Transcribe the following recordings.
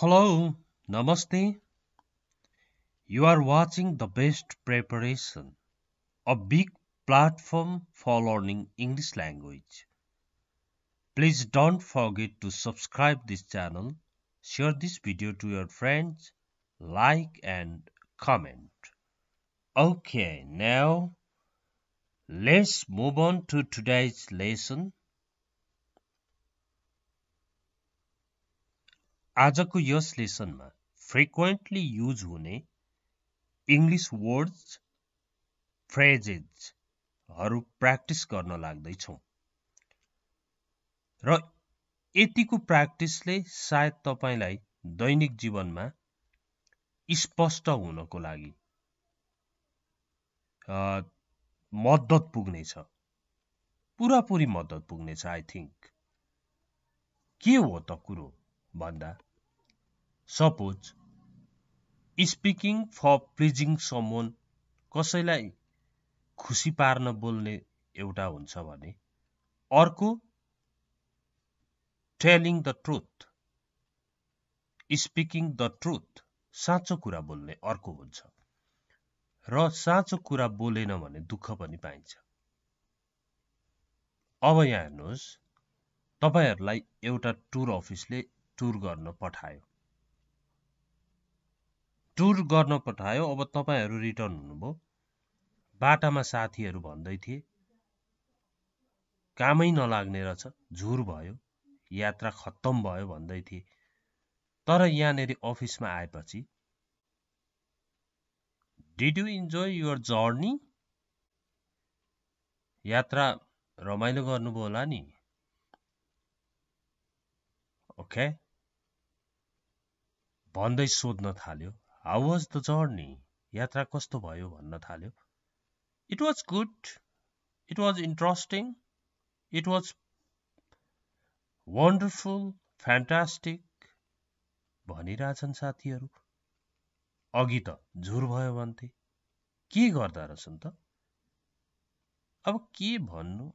Hello, Namaste. You are watching the best preparation, a big platform for learning English language. Please don't forget to subscribe this channel, share this video to your friends, like and comment. Okay, now let's move on to today's lesson. आजको यस लेसनमा frequently use हुने English words फ्रेजेजहरू practice गर्न लाग्दैछौँ र यतिको प्र्याक्टिसले सायद तपाईँलाई दैनिक जीवनमा स्पष्ट हुनको लागि मद्दत पुग्नेछ पुरापुरी मद्दत पुग्नेछ आई थिङ्क के हो त कुरो भन्दा सपोज स्पिकिङ फर प्लिजिङ समोन कसैलाई खुसी पार्न बोल्ने एउटा हुन्छ भने अर्को telling the truth speaking the truth साँचो कुरा बोल्ने अर्को हुन्छ र साँचो कुरा बोलेन भने दुःख पनि पाइन्छ अब यहाँ हेर्नुहोस् तपाईँहरूलाई एउटा टुर अफिसले टुर गर्न पठायो टुर गर्न पठायो अब तपाईँहरू रिटर्न हुनुभयो बाटामा साथीहरू भन्दै थिए कामै नलाग्ने रहेछ झुर भयो यात्रा खत्तम भयो भन्दै थिए तर यहाँनिर अफिसमा आएपछि did you enjoy your journey यात्रा रमाइलो गर्नुभयो होला नि ओके भन्दै सोध्न थाल्यो हाउ वाज द जर्नी यात्रा कस्तो भयो भन्न थाल्यो it was good it was interesting it was wonderful fantastic भनिरहेछन् साथीहरू अघि त झुर भयो भन्थे के गर्दा रहेछन् त अब के भन्नु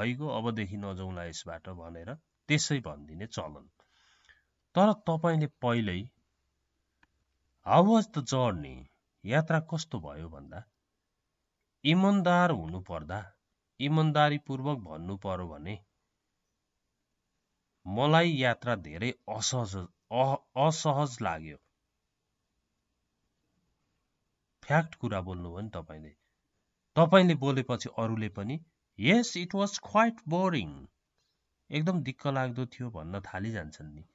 भइगयो अबदेखि नजाउँला यसबाट भनेर त्यसै भनिदिने चलन तर तपाईँले पहिल्यै हाउ वाज द जर्नी यात्रा कस्तो भयो भन्दा इमान्दार हुनुपर्दा इमान्दारीपूर्वक भन्नु पर्यो भने मलाई यात्रा धेरै असहज असहज लाग्यो फ्याक्ट कुरा हो नि तपाईँले तपाईँले बोलेपछि अरूले पनि यस इट वाज क्वाइट बोरिङ एकदम दिक्क लाग्दो थियो भन्न थालिजान्छन् नि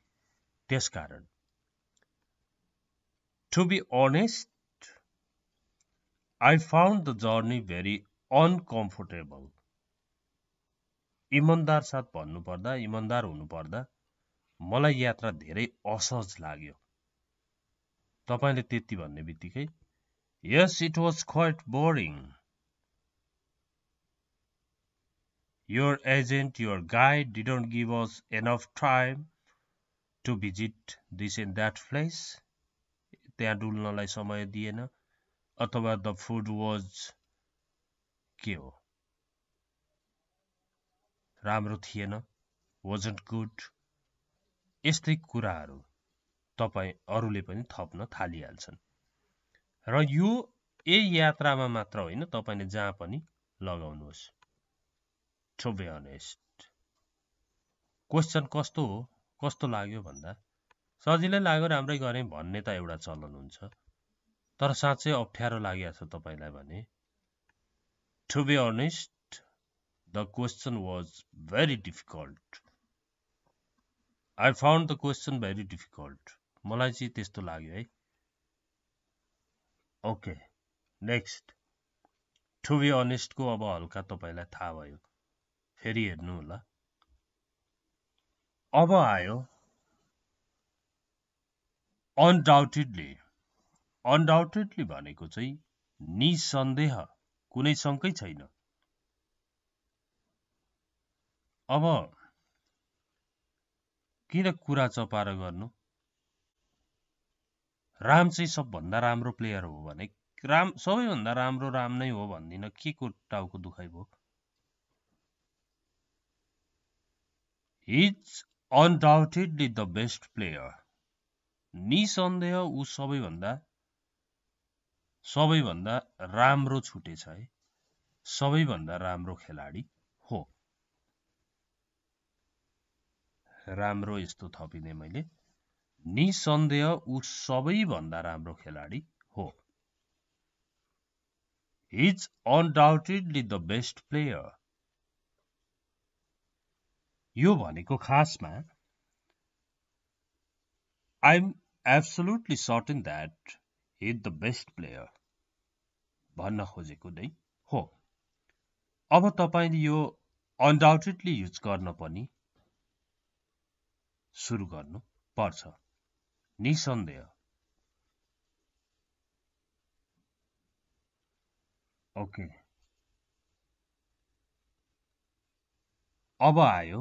त्यसकारण To be honest, I found the journey very uncomfortable. इमान्दार साथ भन्नुपर्दा इमान्दार हुनुपर्दा मलाई यात्रा धेरै असहज लाग्यो तपाईँले त्यति भन्ने बित्तिकै यस it was quite boring your agent your guide didn't give us enough time to visit this and that place त्यहाँ डुल्नलाई समय दिएन अथवा द फुड वाज के हो राम्रो थिएन वजन्ट गुड यस्तै कुराहरू तपाईँ अरूले पनि थप्न थालिहाल्छन् र यो यही यात्रामा मात्र होइन तपाईँले जहाँ पनि लगाउनुहोस् बी अनेस्ट क्वेसन कस्तो हो कस्तो लाग्यो भन्दा सजिलै लाग्यो राम्रै गरेँ भन्ने त एउटा चलन हुन्छ तर साँच्चै अप्ठ्यारो लागेको छ तपाईँलाई भने to be honest the question was very difficult I found the question very difficult मलाई चाहिँ त्यस्तो लाग्यो है ओके नेक्स्ट टु बी अनेस्टको अब हल्का तपाईँलाई थाहा भयो फेरि हेर्नु होला अब आयो अनडाउटेडली अनडाउटेडली भनेको चाहिँ निसन्देह कुनै शङ्कै छैन अब किन कुरा चपाएर गर्नु राम चाहिँ सबभन्दा राम्रो प्लेयर हो भने राम सबैभन्दा राम्रो राम नै हो भन्दिनँ के को टाउको दुखाइ भयो he's undoubtedly the best player निसन्देह ऊ सबैभन्दा सबैभन्दा राम्रो छुटेछ है सबैभन्दा राम्रो खेलाडी हो राम्रो यस्तो थपिने मैले निसन्देह ऊ सबैभन्दा राम्रो खेलाडी हो is undoubtedly the best player यो भनेको खासमा I'm absolutely certain that he's the best player भन्न खोजेको नै हो अब तपाईँले यो अनडाउटेडली युज गर्न पनि सुरु गर्नु पर्छ निसन्देह ओके अब आयो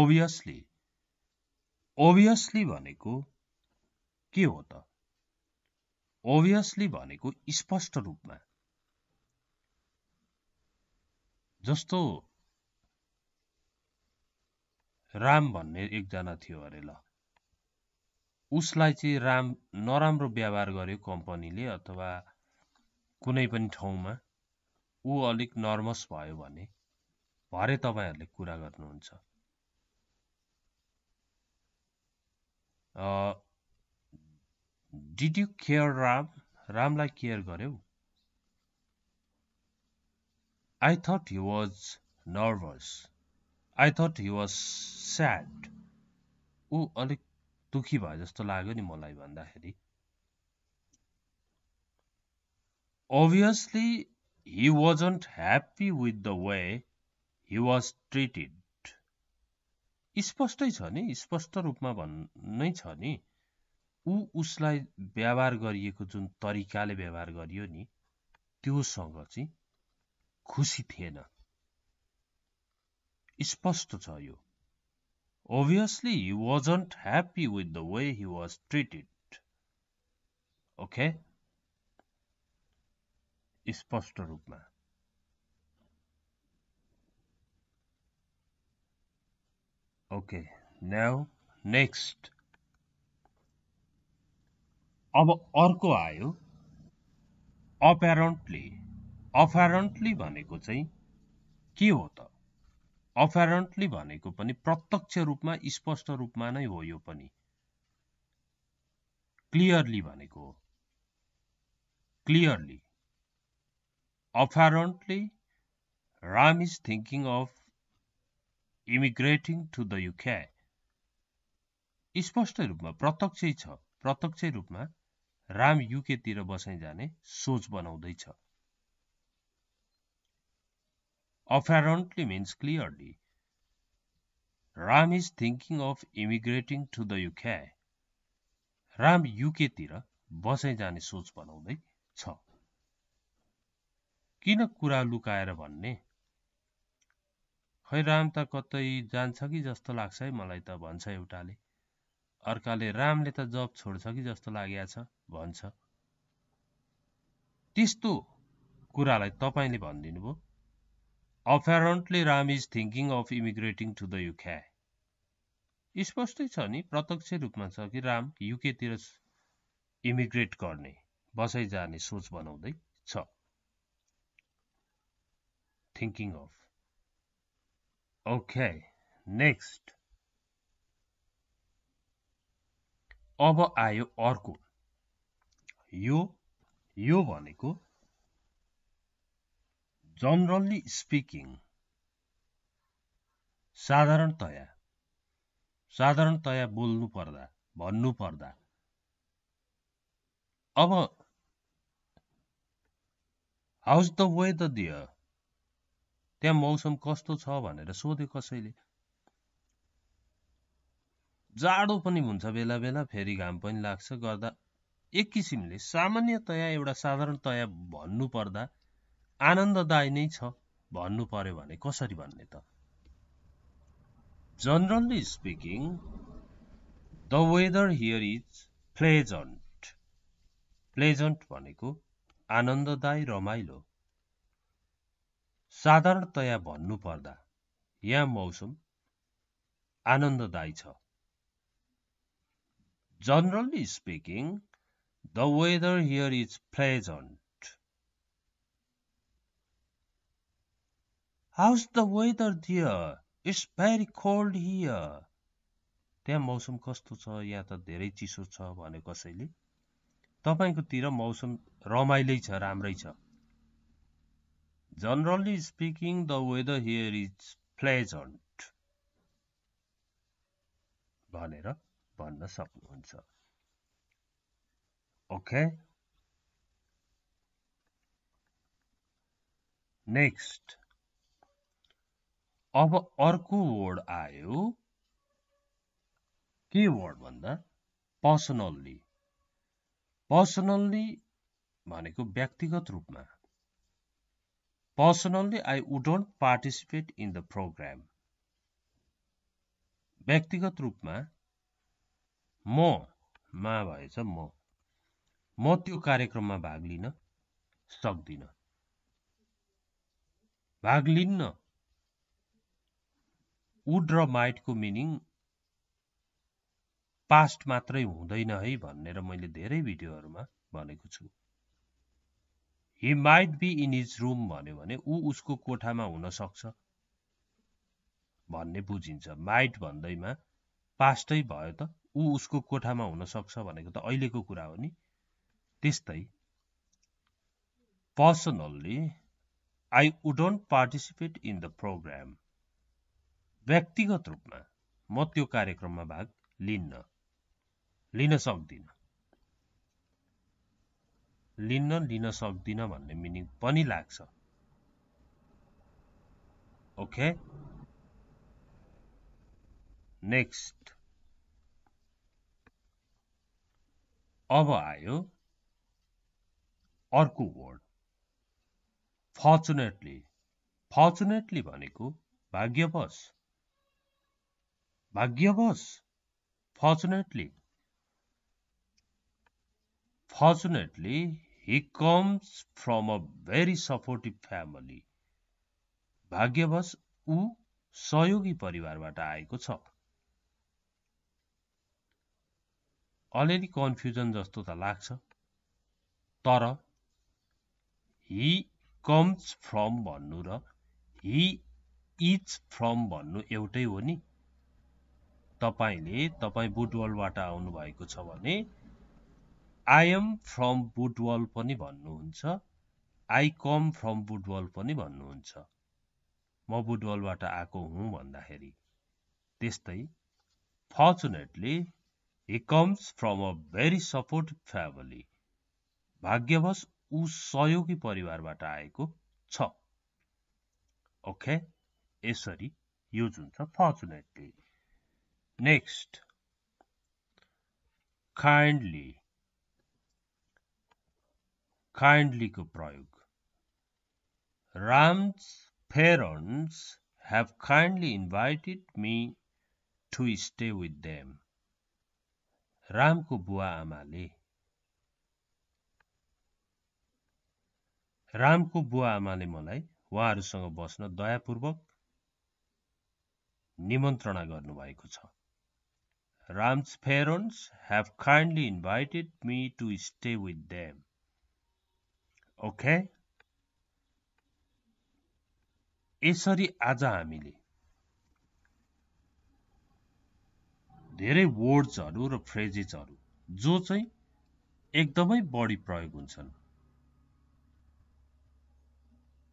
ओभियसली ओभियसली भनेको के हो त ओभियसली भनेको स्पष्ट रूपमा जस्तो राम भन्ने एकजना थियो अरे ल उसलाई चाहिँ राम नराम्रो व्यवहार गर्यो कम्पनीले अथवा कुनै पनि ठाउँमा ऊ अलिक नर्भस भयो भने भरे तपाईँहरूले कुरा गर्नुहुन्छ डिड यु केयर राम रामलाई केयर गर्यौ I thought he was nervous I thought he was sad ऊ अलिक दुःखी भयो जस्तो लाग्यो नि मलाई भन्दाखेरि obviously he wasn't happy with the way he was treated स्पष्टै छ नि स्पष्ट रूपमा भन्नै छ नि ऊ उसलाई व्यवहार गरिएको जुन तरिकाले व्यवहार गरियो नि त्योसँग चाहिँ खुसी थिएन स्पष्ट छ यो obviously he wasn't happy with the way he was treated okay स्पष्ट रूपमा ओके नाउ नेक्स्ट अब अर्को आयो अप्यारेन्टली अप्यारेन्टली भनेको चाहिँ के हो त अप्यारेन्टली भनेको पनि प्रत्यक्ष रूपमा स्पष्ट रूपमा नै हो यो पनि क्लियरली भनेको हो clearly apparently Ram is thinking of immigrating to the UK स्पष्ट रूपमा प्रत्यक्षै छ प्रत्यक्ष रूपमा राम युकेतिर बसाइ जाने सोच बनाउँदैछ apparently means clearly Ram is thinking of immigrating to the UK Ram युकेतिर बसाइ जाने सोच बनाउँदै छ किन कुरा लुकाएर भन्ने खै राम त कतै जान्छ कि जस्तो लाग्छ है मलाई त भन्छ एउटाले अर्काले रामले त जप छोड्छ कि जस्तो लागेको छ भन्छ त्यस्तो कुरालाई तपाईँले भनिदिनु भयो apparently Ram is thinking of immigrating to the UK स्पष्टै छ नि प्रत्यक्ष रूपमा छ कि राम युकेतिर इमिग्रेट गर्ने बसाइ जाने सोच बनाउँदै छ थिङ्किङ अफ ओके नेक्स्ट अब आयो अर्को यो यो भनेको जनरल्ली स्पिकिङ साधारणतया साधारणतया बोल्नु पर्दा भन्नु पर्दा, अब हाउस द वेदर दियर त्यहाँ मौसम कस्तो छ भनेर सोध्यो कसैले जाडो पनि हुन्छ बेला बेला फेरि घाम पनि लाग्छ गर्दा एक किसिमले सामान्यतया एउटा साधारणतया भन्नुपर्दा आनन्ददायी नै छ भन्नु पर्यो भने कसरी भन्ने त generally speaking the weather here is pleasant pleasant भनेको आनन्ददायी रमाइलो साधारणतया भन्नुपर्दा यहाँ मौसम आनन्ददायी छ Generally speaking, the weather here is pleasant. How's the weather, dear? It's very cold here. त्यहाँ मौसम कस्तो छ या त धेरै चिसो छ भने कसैले तपाईँकोतिर मौसम रमाइलै छ राम्रै छ generally speaking the weather here is pleasant भनेर भन्न सक्नुहुन्छ ओके नेक्स्ट अब अर्को वर्ड आयो के वर्ड भन्दा पर्सनल्ली पर्सनल्ली भनेको व्यक्तिगत रूपमा personally I wouldn't participate in the programme व्यक्तिगत रूपमा म मा भएछ म म त्यो कार्यक्रममा भाग लिन सक्दिनँ भाग लिन्न उड र माइटको मिनिङ पास्ट मात्रै हुँदैन है भनेर मैले धेरै भिडियोहरूमा भनेको छु he might be in his room भन्यो भने ऊ उसको कोठामा हुन सक्छ भन्ने बुझिन्छ माइट भन्दैमा पास्टै भयो त ऊ उसको कोठामा हुनसक्छ भनेको त अहिलेको कुरा हो नि त्यस्तै personally I wouldn't participate in the programme व्यक्तिगत रूपमा म त्यो कार्यक्रममा भाग लिन्न लिन सक्दिनँ लिन्न लिन सक्दिनँ भन्ने मिनिङ पनि लाग्छ ओके नेक्स्ट अब आयो अर्को वर्ड फर्चुनेटली फर्चुनेटली भनेको भाग्यवश भाग्यवश fortunately fortunately he comes from a very supportive family भाग्यवश ऊ सहयोगी परिवारबाट आएको छ अलिअलि कन्फ्युजन जस्तो त लाग्छ तर हि कम्स फ्रम भन्नु र हि इज फ्रम भन्नु एउटै हो नि तपाईँले तपाईँ बुटवलबाट आउनुभएको छ भने आइएम फ्रम बुटवल पनि भन्नुहुन्छ आई कम फ्रम बुटवल पनि भन्नुहुन्छ म बुटवलबाट आएको हुँ भन्दाखेरि त्यस्तै fortunately he comes from a very supportive family भाग्यवश ऊ सहयोगी परिवारबाट आएको छ ओके यसरी युज हुन्छ फर्चुनेटली नेक्स्ट काइन्डली काइन्डलीको प्रयोग Ram's parents have kindly invited me to stay with them रामको बुवा आमाले रामको बुवा आमाले मलाई उहाँहरूसँग बस्न दयापूर्वक निमन्त्रणा गर्नुभएको छ Ram's parents have kindly invited me to stay with them, okay, यसरी आज हामीले धेरै वर्ड्सहरू र फ्रेजेसहरू जो चाहिँ एकदमै बढी प्रयोग हुन्छन्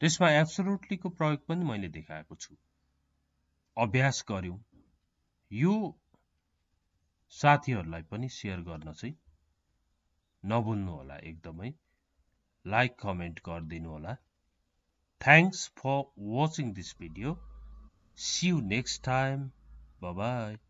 त्यसमा एब्सोलुटलीको प्रयोग पनि मैले देखाएको छु अभ्यास गऱ्यौँ यो साथीहरूलाई पनि सेयर गर्न चाहिँ नभुल्नु होला एकदमै लाइक कमेन्ट गरिदिनु होला thanks for watching this video see you next time by